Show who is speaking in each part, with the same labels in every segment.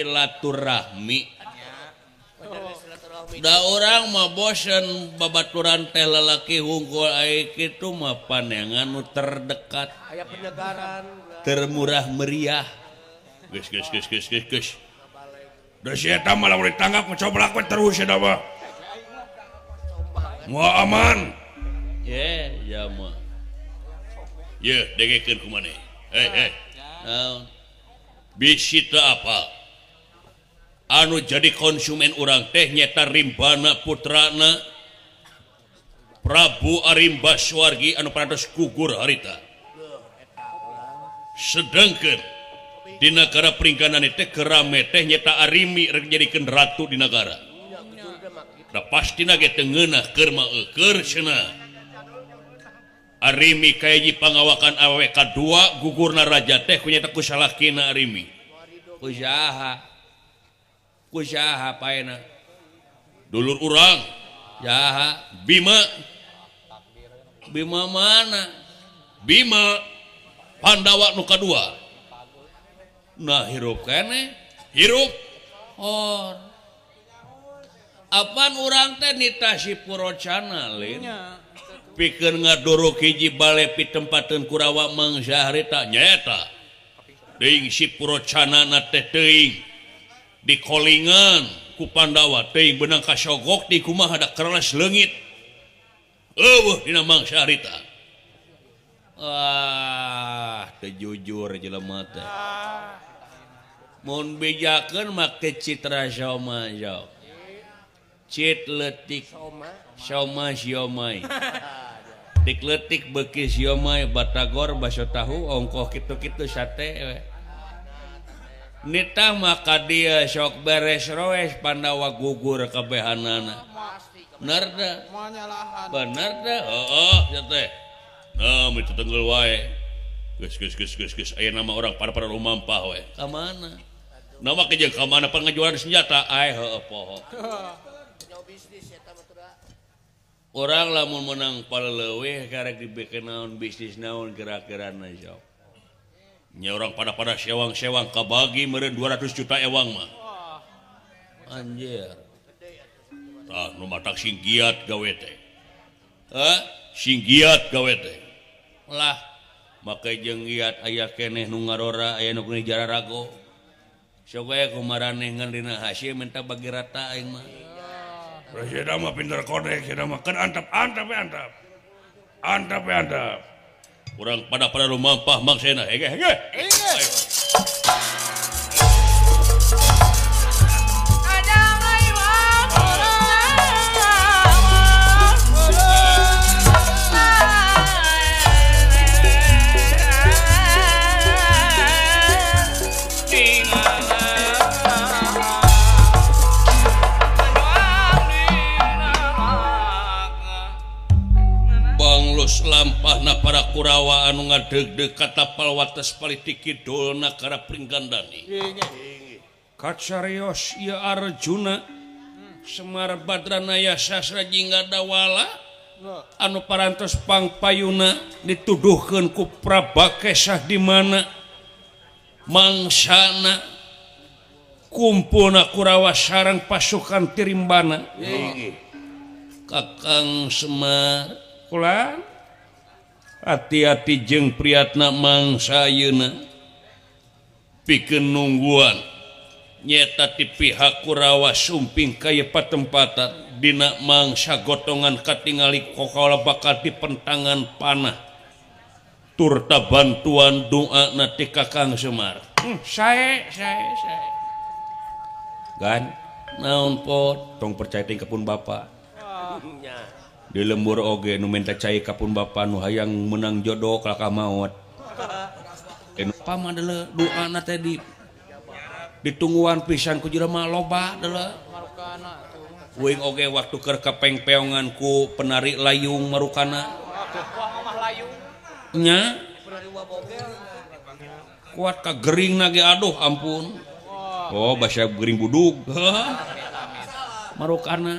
Speaker 1: silaturahmi Da orang mah bosen babaturan teh lelaki hungkul aik itu mah panengan nu terdekat. Aya penyegaran. Termurah meriah. Geus geus geus geus geus geus. Da si eta lamun ditanggap tanggap mencoba lakukan terus ya mah. Mau aman. Ye, ya mah. Ye, degekeun ku maneh. Hei, hei. Ya. Naon? Bisi apa? u jadi konsumen orang teh nyata rimbana putrana Prabu Armba Suwargi anu pada gugur hari sedangkan di negara peringkanan teh kerame teh nyata Arimi terjadikentu di negara pasti tenma Arimi kayak gi pengawakan awK2 gugurna raja tehhnyatakukin Arimiha punya syha enak dulu orang jaha Bima Bima mana bima pandawakmukarup apa orangtenita sipuro pi ngadoro Kiji balepi tempaten kurawak mangsyahita nyata sioana dikollingan kuandawate beangngka sogok di kumah ada keras lenggitnam sy terjujur mata make Citraletik be batagor bahasaso tahu ongkoh itu-kitu satewe punya nita maka dia syok bares roes pandawa gugur rekabhanmpa Nam kejangka mana pengjuan senjata orang namunmun menang paling lewihgara di naun bisnis naun gera-kira ja punya orang pada para sewang sewang ka bagi mere 200 juta ewang ji makangtgo min bagi makanapapapapap kurang pada padalu mamah maksenagege Kurawa anu ngadegde kata palawatas politikidulnagandaniiajuna Semara Badraya sasra Jingga dawala anu paras Papayuna dituduhuhan ku Praba Keah di mana mangsana kumpuna kuawa sarang pasukan Tibanna kakang Semarkulaan hati-hati jeung priatna mangsa Yuuna pikenungguan nyeta tipihakurawa sumping kayepat-empatandinanak mangsa gottongan katingali kok bakat di penangan panah turta bantuan doa na tikak Kang Semar hmm, gan naon pot tong percait kepun Bapak ah, di lembur oge numment kappun Bapak nu hayang menang jodok kakak maut adalah do tadi ditunghan pisanku jeramah loba adalah wing oge waktuker kepegpeonganku penari layung marukannya kuat ka Gering na aduh ampun Oh bas Gerduk marukan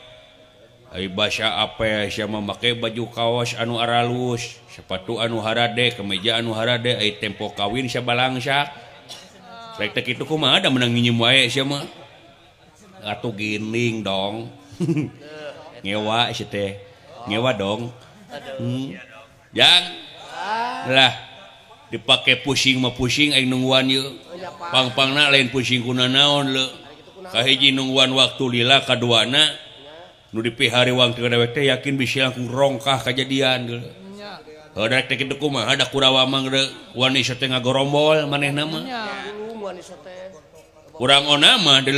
Speaker 1: Kh basya apa ya memakai baju kaos anu Aralus sepatu anuharade kemejaanuharade tempo kawin siyalangsatek itu ku ada menang giling dong ngewawa donglah hmm. dipakai pusing mau pusingpangpang oh, lain pusingguna naonjinung waktu lila kadu anak perlu dipi hariwangW yakin bisalangku rongkah kejadian gobol man nama kurang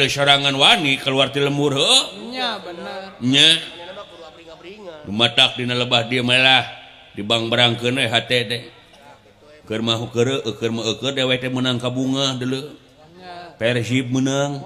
Speaker 1: serangan Wai keluarti lemurho Di lebah dia melah dibangberang ke H menangkap bunga dulu Perji mennangkap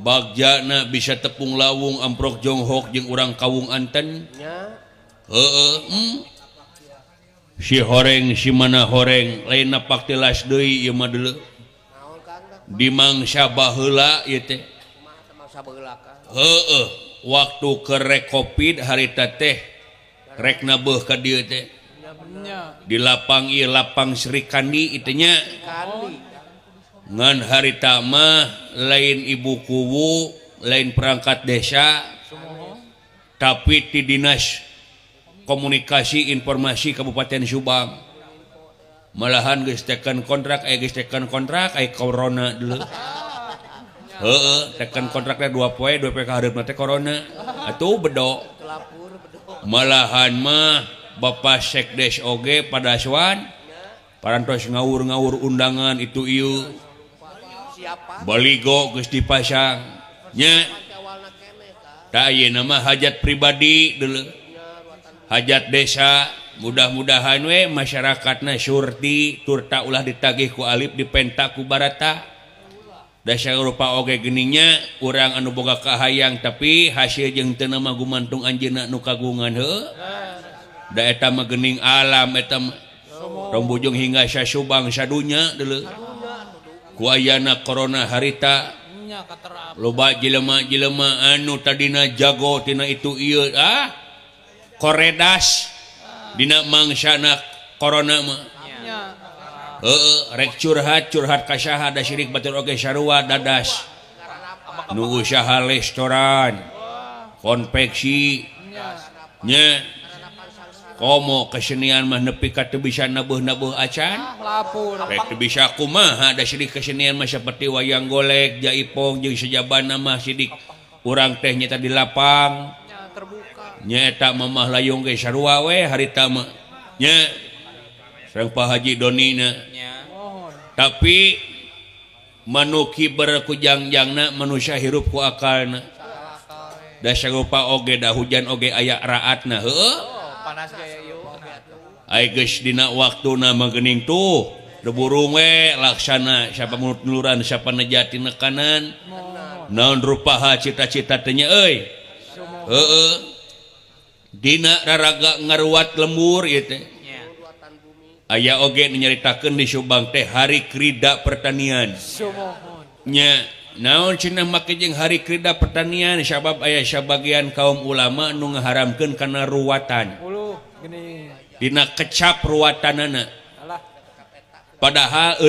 Speaker 1: bagja bisa tepung lawung amprok jonghok jeung orangrang kawung antenng sing dim mang waktu kerepit hari teh dilapangi lapangsrikani itunya hari tama lain ibu kuwu lain perangkat desa tapi tidinanas komunikasi informasi Kabupaten Subang malahan guys tekan kontrak eh, kontrak eh, dulu kontaknya bedo malahan mah Bapak sedesG pada Swan para terus ngawur-ngawur undangan ituu Bogo Gustipasangnya ta nama hajat pribadi dulu hajat desa mudah-mudahan wa masyarakat nas Surti turta ulah ditagih ku Alib di pentaku Barta Desa Eropa Oke geningnya orang Anu boga Kahaang tapi hasil jeng tenema gumantung Anjiina nu kagungan he magening alam hitam Rombojung hingga Sy Subang sadunya dulu ana korona harita luba jelemak jelemaan nutadina jago tina itu ah? kodas ah. Di mangsyaak korona rekcurhat curhat kasyaha das Syirik Baturgeua dadas nugusyaha restoran konfeksinya di Komo kesenian mahpi ka bisa nabu-nabu a ah, kesenian maspati wayang golek jaipong j sejaban namah sidik kurang teh nyata di lapangnya tak memahlayung wawe hari tamanya lupa haji donina tapi manuki berkujangjang na manusia hirup ku dasya oge dah hujan oge aya raat na? waktu nama gening tuh debu rum laksana siapa mulut-duluran siapati kanan nonon rupaha cita-citanya Diraga ngaat lemur ayaah oge menyaritakan di Subang teh hari kridak pertaniannya naon Cng harida pertanianyabab ayaah syabagian kaum ulama nu menghaharamkan karena ruatan Kh Di kecap ruatan nana padahal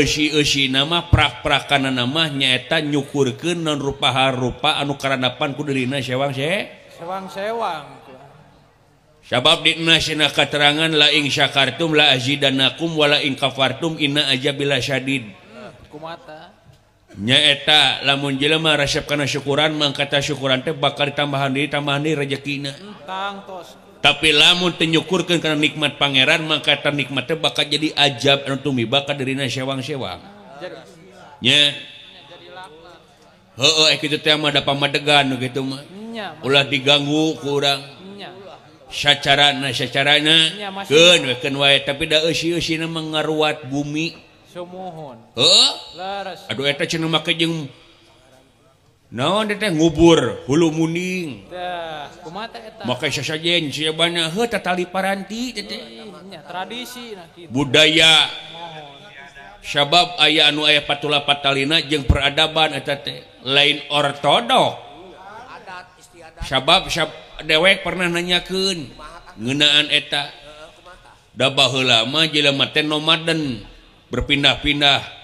Speaker 1: nama prakprakkana nama nyaeta nykur ke non rupaha rupa anu kar napan ku sewangwang sabab dignaakaterangan layakartum lazi danumwala kafartum inna aja bilanyaeta eh, lamunapkanyukuran mang katata syukuran bakkar di tambahan diritambahani rezekina tapi lamun tenyukurkan karena nikmat pangeran maka nikmat terbakat jadi ajabmi bakat dari sewang sewa eh, itu tema ada pamadegan gitu lah diganggu kurang sa saana tapiat bumi aduh maka de ngubur hulu muning makatali tradi budaya sabab aya anu aya patula Pattalina jeung peradaban lain Ortodok sabab- dewek pernah nanyaken ngenaan eta dabalama jela nonoman berpindah-pindah dan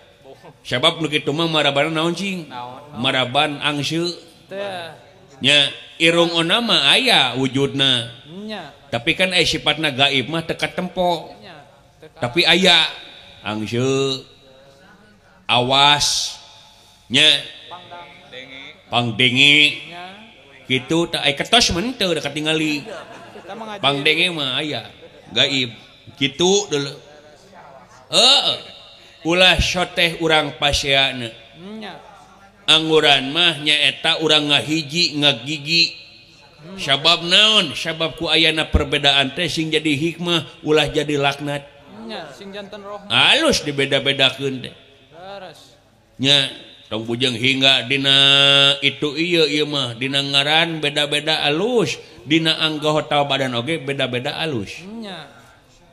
Speaker 1: sebab begitumah maraba na maraban angsynya irungna aya wujudnya tapi kan eh sifat na gaib mah tekat tempok tapi ayaah angsy awasnyapangnge gitu ketosmente dekat tinggalpang aya gaib gitu dulu eh shotteh urang pasien angn mahnya eta urang nga hiji nga gigi sabab naon sababku ayana perbedaan testing jadi hikmah ulah jadi laknat halus dibeda-beda kentenya tojung hinggadina itu iyo Imah din ngaran beda-beda alus Di gota badange beda-beda alus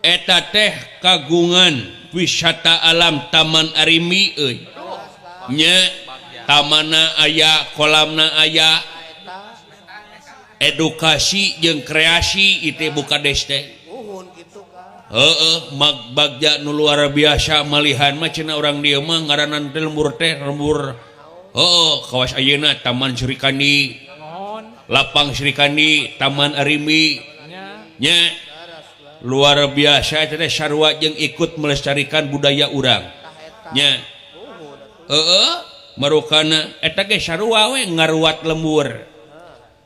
Speaker 1: eta teh kagungan wisata alam Taman Ariminye Taman aya kolamna aya edukasi yang kreasi itu buka deste eh mag bagjak nu luar biasa malihan ma orang diema ngaranan delmur teh remur Ohkawawas Ayeuna Taman Syrikani lapang Syrikani Taman Arimii nya luar biasawa yang ikut melescarikan budaya urangnya eh meukan ngaruat lemur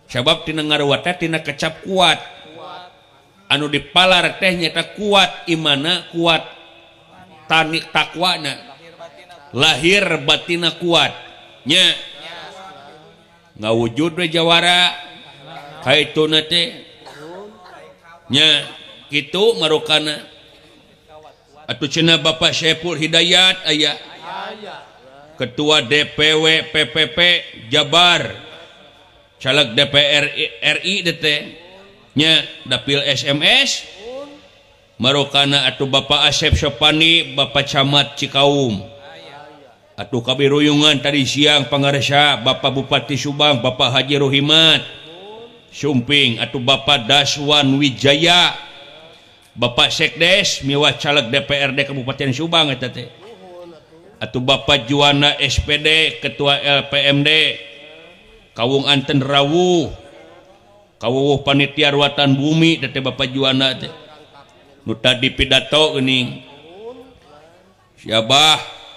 Speaker 1: sababtina ngawa tehtina kecap kuat anu di palalar tehnya tak kuatimana kuat tan takwana lahir batina kuatnya nga wujud Jawara kaitu teh Khnya itu markana At cena Bapak Sepul Hidayat aya ketua DPW PPP Jabar salaak DPRRItnya dapil SMS Marokana at Bapak Asepsyapani Bapak Camat Cikaum Atuh Kab ruyungan tadi siang Pangarsa Bapak Bupati Subang Bapak Hajirohiat suping atau Bapak Daswan Wijaya Bapak sedes miwa calleg DPRD Kabupaten Sumbang Bapak Juanna SPD ketua LPMD Kawung Anten Rauh kaw panitiaratan bumi Bapak Juanta di pidatoaba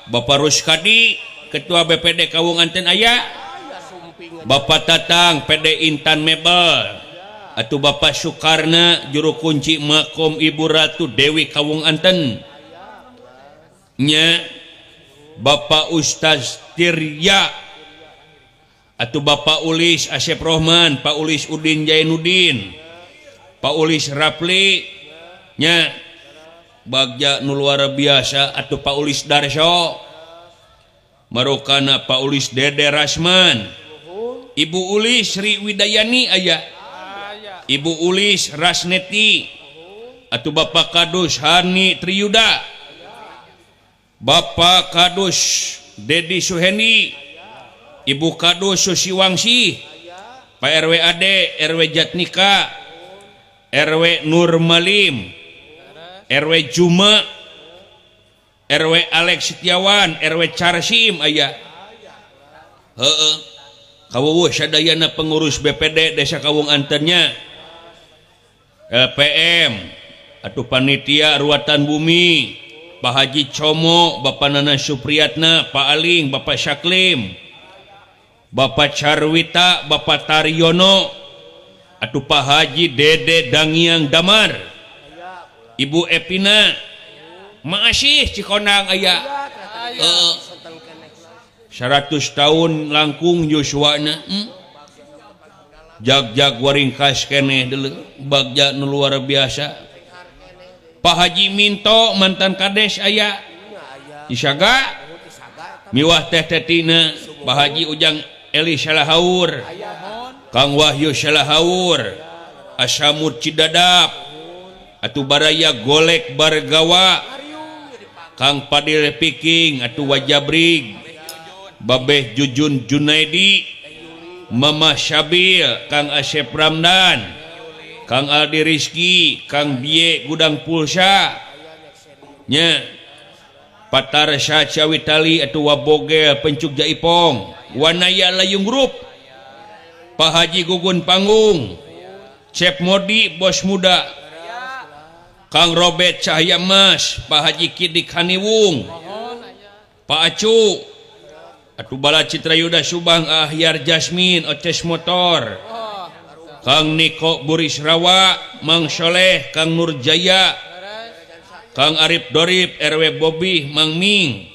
Speaker 1: Bapak Rudi ketua BPD Kawung Anten aya Bapak Tatang PD Intan Mabal atau Bapak Soekarna juru kunci maum Ibutu Dewi Kawung Antennya Bapak Ustaz Tiya At Bapak Us Asep Rohman Pauls Udin Jainuddin Paululis Raplinya Bagjak nu luar biasa atau Paululis Darsok Marukan Pauls Dede Rasman Ibu Uuli Sri Widayani aya Ibu ulis Raneti atau Bapak Kadus Hani Triyuda Bapak Kadus Dedi Suheni Ibu Kadus Susiwangssi Pak RW RW Jatnika RW Nurmaim RW juma RW Alex Setiawan RWsim aya sydayana pengurus BPD Desa Kawung Antarnya eh, PM atuh panitia ruatan bumi pahaji comoo Bapak Nana Suriatna palinging Bapak Syakli Bapak Charwita Bapak Taryono atuh pahaji Dededangang Dammar Ibu Epinna Masih Cikonang aya 100 tahun langkung Yoswana hmm? jag-ja waringkha bag luar biasa pa Haji Minto mantan Kades aya bisaya miwah teh Tetina bahaji ujang Elisallah Haur Ka Wah Your asamamu Ci Atuh bararaya golek bargawa Kang paddiri pickingking atau wajah Briga Bab jujun Junaidi Mamahyaabil Kang Asep Ramnan Kang Aldi Rizki Kang biye gudang pulsasanya patarwiboge pencujaongng Wanaya layung grup pahaji Gugunpanggungp moddi Bos muda Kang Robert cahaya Mas pahaji Kidik Khanwung Pak Cu Tuba Citra Yuuda Subang ahyar jasmin OOC motor Kang niko Burrawa mangsholeh Ka murjaya Kang Arif Dorib RWk bob mangming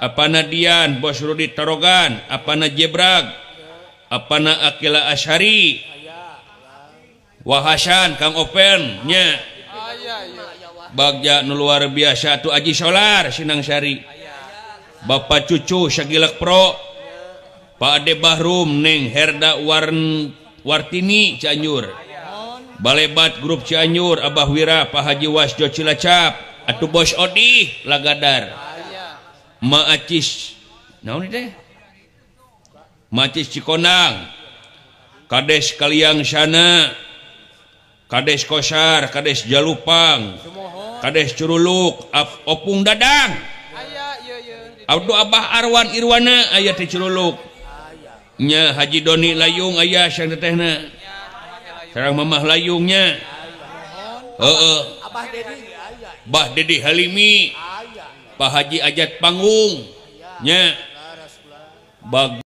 Speaker 1: apa Nadian bosru di Torogan apa Najebrag apa Na ala asyhariwahasan Ka Opennya bagjak luar biasa tuh Aji solar Sinang Syari Bapak cucu Shaggilak Pro Pakde Bahrum Neng herda War wartini canyur balebat grup canyur Abah Wira pahajiwas Jocilacap Atuh Bos Odigadar Macis Cikonang Kadek Kaliang sana Kades Kosar Kades Jalupang Kades Curulluk Opung Dadang Abah Arwan Irwana ayat di Curulluknya Haji Doni layung ayahna sekarang Mamah layungnya Bah Dedi Hallimi Pak Haji ajat panggungnya bag